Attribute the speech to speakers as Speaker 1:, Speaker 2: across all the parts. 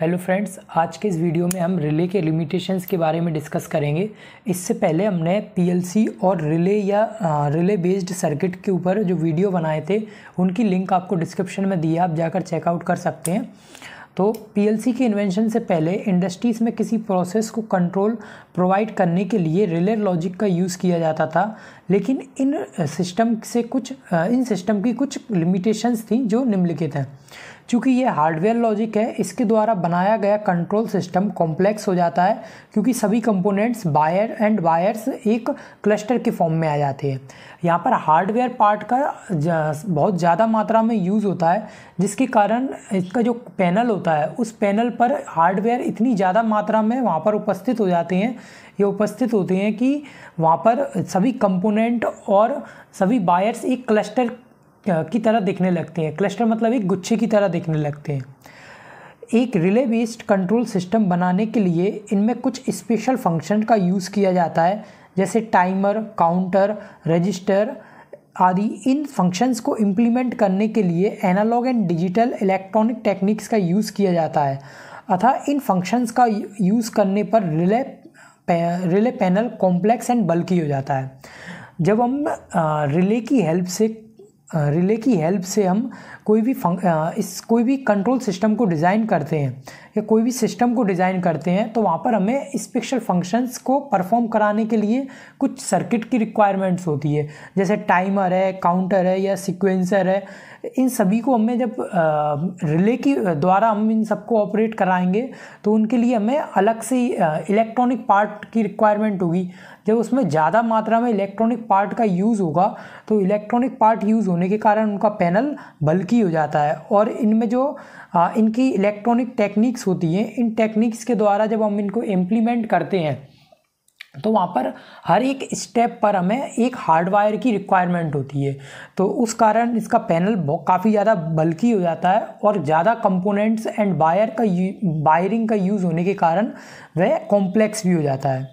Speaker 1: hello friends आज के इस वीडियो में हम रिले के लिमिटेशंस के बारे में डिस्कस करेंगे इससे पहले हमने पीएलसी और रिले या रिले बेस्ड सर्किट के ऊपर जो वीडियो बनाए थे उनकी लिंक आपको डिस्क्रिप्शन में दी है आप जाकर चेकआउट कर सकते हैं तो पीएलसी के इन्वेंशन से पहले इंडस्ट्रीज़ में किसी प्रोसेस को कंट्रोल प्रोवाइड करने के लिए रिले लॉजिक का यूज़ किया जाता था लेकिन इन सिस्टम से कुछ इन सिस्टम की कुछ लिमिटेशंस थी जो निम्नलिखित हैं चूँकि ये हार्डवेयर लॉजिक है इसके द्वारा बनाया गया कंट्रोल सिस्टम कॉम्प्लेक्स हो जाता है क्योंकि सभी कंपोनेंट्स बायर एंड वायर्स एक क्लस्टर के फॉर्म में आ जाते हैं यहाँ पर हार्डवेयर पार्ट का बहुत ज़्यादा मात्रा में यूज़ होता है जिसके कारण इसका जो पैनल होता है उस पैनल पर हार्डवेयर इतनी ज़्यादा मात्रा में वहाँ पर उपस्थित हो जाते हैं ये उपस्थित होते हैं कि वहाँ पर सभी कंपोनेंट और सभी बायर्स एक क्लस्टर की तरह दिखने लगते हैं क्लस्टर मतलब एक गुच्छे की तरह दिखने लगते हैं एक रिले बेस्ड कंट्रोल सिस्टम बनाने के लिए इनमें कुछ स्पेशल फंक्शन का यूज़ किया जाता है जैसे टाइमर काउंटर रजिस्टर आदि इन फंक्शंस को इम्प्लीमेंट करने के लिए analog and digital electronic techniques का यूज़ किया जाता है अथा इन फंक्शंस का यूज़ करने पर रिले पे, रिले पैनल कॉम्प्लेक्स एंड बल्कि हो जाता है जब हम रिले की हेल्प से रिले की हेल्प से हम कोई भी फंक इस कोई भी कंट्रोल सिस्टम को डिज़ाइन करते हैं या कोई भी सिस्टम को डिज़ाइन करते हैं तो वहाँ पर हमें स्पेशल फंक्शंस को परफॉर्म कराने के लिए कुछ सर्किट की रिक्वायरमेंट्स होती है जैसे टाइमर है काउंटर है या सिक्वेंसर है इन सभी को हमें जब रिले की द्वारा हम इन सबको ऑपरेट कराएंगे तो उनके लिए हमें अलग से इलेक्ट्रॉनिक पार्ट की रिक्वायरमेंट होगी जब उसमें ज़्यादा मात्रा में इलेक्ट्रॉनिक पार्ट का यूज़ होगा तो इलेक्ट्रॉनिक पार्ट यूज़ होने के कारण उनका पैनल बल्कि ही हो जाता है और इनमें जो आ, इनकी इलेक्ट्रॉनिक टेक्निक्स होती हैं इन टेक्निक्स के द्वारा जब हम इनको इम्प्लीमेंट करते हैं तो वहाँ पर हर एक स्टेप पर हमें एक हार्डवायर की रिक्वायरमेंट होती है तो उस कारण इसका पैनल काफ़ी ज़्यादा बल्की हो जाता है और ज़्यादा कंपोनेंट्स एंड वायर का वायरिंग का यूज़ होने के कारण वह कॉम्प्लेक्स भी हो जाता है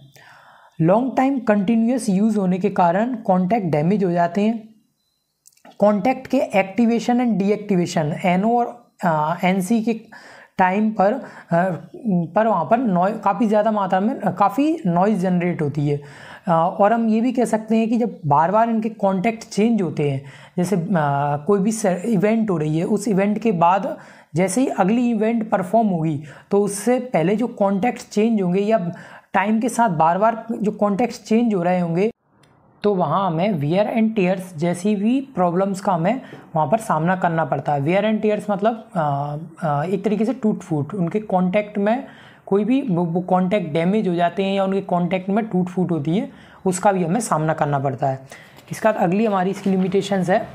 Speaker 1: लॉन्ग टाइम कंटिन्यूस यूज़ होने के कारण कॉन्टैक्ट डैमेज हो जाते हैं कॉन्टैक्ट के एक्टिवेशन एंड डीएक्टिवेशन एनओ और एनसी uh, के टाइम पर uh, पर वहाँ पर नॉइज काफ़ी ज़्यादा मात्रा में काफ़ी नॉइज़ जनरेट होती है uh, और हम ये भी कह सकते हैं कि जब बार बार इनके कॉन्टैक्ट चेंज होते हैं जैसे कोई भी इवेंट हो रही है उस इवेंट के बाद जैसे ही अगली इवेंट परफॉर्म होगी तो उससे पहले जो कॉन्टैक्ट चेंज होंगे या टाइम के साथ बार बार जो कॉन्टैक्ट चेंज हो रहे होंगे तो वहाँ हमें वियर एंड टीयर्स जैसी भी प्रॉब्लम्स का हमें वहाँ पर सामना करना पड़ता है वियर एंड टीयर्स मतलब आ, आ, एक तरीके से टूट फूट उनके कॉन्टैक्ट में कोई भी कॉन्टैक्ट डैमेज हो जाते हैं या उनके कॉन्टैक्ट में टूट फूट होती है उसका भी हमें सामना करना पड़ता है इसके बाद अगली हमारी इसकी लिमिटेशंस है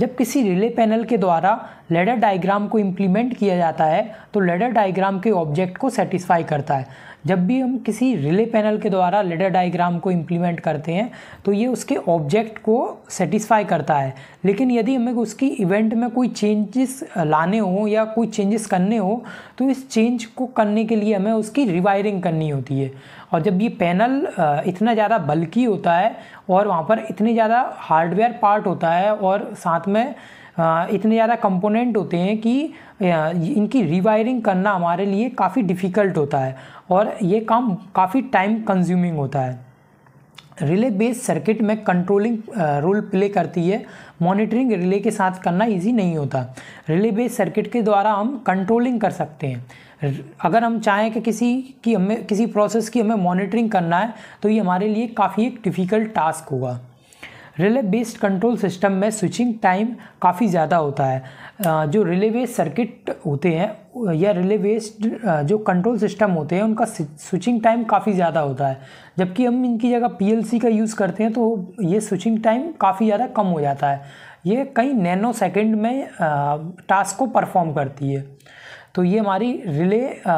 Speaker 1: जब किसी रिले पैनल के द्वारा लेडर डायग्राम को इम्प्लीमेंट किया जाता है तो लेडर डायग्राम के ऑब्जेक्ट को सेटिस्फाई करता है जब भी हम किसी रिले पैनल के द्वारा लेटर डायग्राम को इम्प्लीमेंट करते हैं तो ये उसके ऑब्जेक्ट को सेटिस्फाई करता है लेकिन यदि हमें उसकी इवेंट में कोई चेंजेस लाने हो या कोई चेंजेस करने हो तो इस चेंज को करने के लिए हमें उसकी रिवायरिंग करनी होती है और जब ये पैनल इतना ज़्यादा बल्कि होता है और वहाँ पर इतने ज़्यादा हार्डवेयर पार्ट होता है और साथ में हाँ, इतने ज़्यादा कंपोनेंट होते हैं कि इनकी रिवायरिंग करना हमारे लिए काफ़ी डिफ़िकल्ट होता है और ये काम काफ़ी टाइम कंज्यूमिंग होता है रिले बेस्ड सर्किट में कंट्रोलिंग रोल प्ले करती है मॉनिटरिंग रिले के साथ करना इजी नहीं होता रिले बेस्ड सर्किट के द्वारा हम कंट्रोलिंग कर सकते हैं अगर हम चाहें कि किसी की हमें किसी प्रोसेस की हमें मॉनिटरिंग करना है तो ये हमारे लिए काफ़ी एक डिफ़िकल्ट टास्क होगा रिले बेस्ड कंट्रोल सिस्टम में स्विचिंग टाइम काफ़ी ज़्यादा होता है जो रिले बेस्ड सर्किट होते हैं या रिले बेस्ड जो कंट्रोल सिस्टम होते हैं उनका स्विचिंग टाइम काफ़ी ज़्यादा होता है जबकि हम इनकी जगह पीएलसी का यूज़ करते हैं तो ये स्विचिंग टाइम काफ़ी ज़्यादा कम हो जाता है ये कई नैनो सेकेंड में टास्क को परफॉर्म करती है तो ये हमारी रिले आ,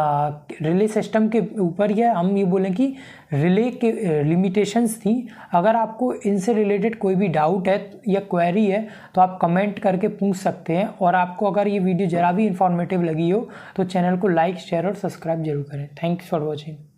Speaker 1: रिले सिस्टम के ऊपर यह हम ये बोलें कि रिले के लिमिटेशंस थी अगर आपको इनसे रिलेटेड कोई भी डाउट है या क्वेरी है तो आप कमेंट करके पूछ सकते हैं और आपको अगर ये वीडियो ज़रा भी इन्फॉर्मेटिव लगी हो तो चैनल को लाइक शेयर और सब्सक्राइब जरूर करें थैंक्स फॉर वॉचिंग